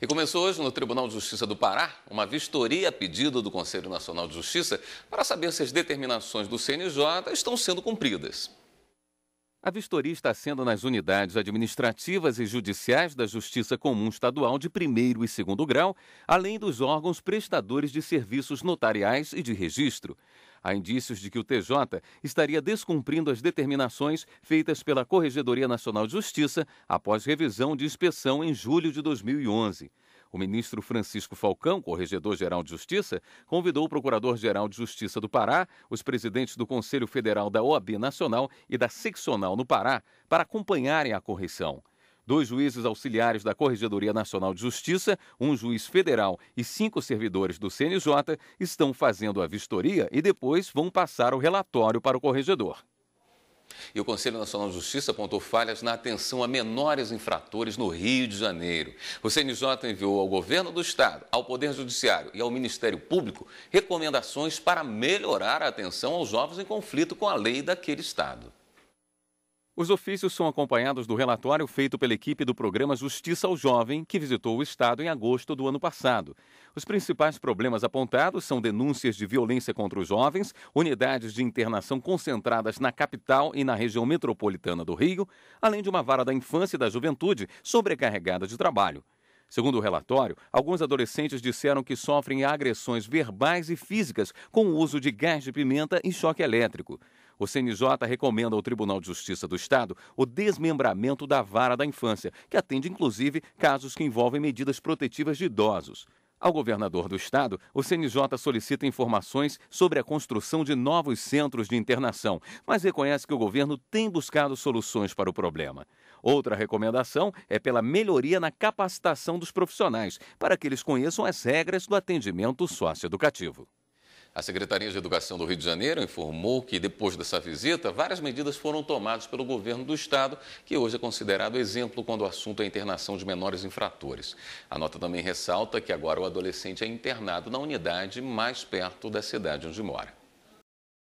E começou hoje no Tribunal de Justiça do Pará uma vistoria a pedido do Conselho Nacional de Justiça para saber se as determinações do CNJ estão sendo cumpridas. A vistoria está sendo nas unidades administrativas e judiciais da Justiça Comum Estadual de primeiro e segundo grau, além dos órgãos prestadores de serviços notariais e de registro. Há indícios de que o TJ estaria descumprindo as determinações feitas pela Corregedoria Nacional de Justiça após revisão de inspeção em julho de 2011. O ministro Francisco Falcão, corregedor-geral de Justiça, convidou o procurador-geral de Justiça do Pará, os presidentes do Conselho Federal da OAB Nacional e da Seccional no Pará, para acompanharem a correção dois juízes auxiliares da Corregedoria Nacional de Justiça, um juiz federal e cinco servidores do CNJ estão fazendo a vistoria e depois vão passar o relatório para o corregedor. E o Conselho Nacional de Justiça apontou falhas na atenção a menores infratores no Rio de Janeiro. O CNJ enviou ao governo do estado, ao Poder Judiciário e ao Ministério Público recomendações para melhorar a atenção aos jovens em conflito com a lei daquele estado. Os ofícios são acompanhados do relatório feito pela equipe do programa Justiça ao Jovem, que visitou o Estado em agosto do ano passado. Os principais problemas apontados são denúncias de violência contra os jovens, unidades de internação concentradas na capital e na região metropolitana do Rio, além de uma vara da infância e da juventude sobrecarregada de trabalho. Segundo o relatório, alguns adolescentes disseram que sofrem agressões verbais e físicas com o uso de gás de pimenta e choque elétrico. O CNJ recomenda ao Tribunal de Justiça do Estado o desmembramento da vara da infância, que atende inclusive casos que envolvem medidas protetivas de idosos. Ao governador do estado, o CNJ solicita informações sobre a construção de novos centros de internação, mas reconhece que o governo tem buscado soluções para o problema. Outra recomendação é pela melhoria na capacitação dos profissionais, para que eles conheçam as regras do atendimento socioeducativo. A Secretaria de Educação do Rio de Janeiro informou que, depois dessa visita, várias medidas foram tomadas pelo governo do estado, que hoje é considerado exemplo quando o assunto é a internação de menores infratores. A nota também ressalta que agora o adolescente é internado na unidade mais perto da cidade onde mora.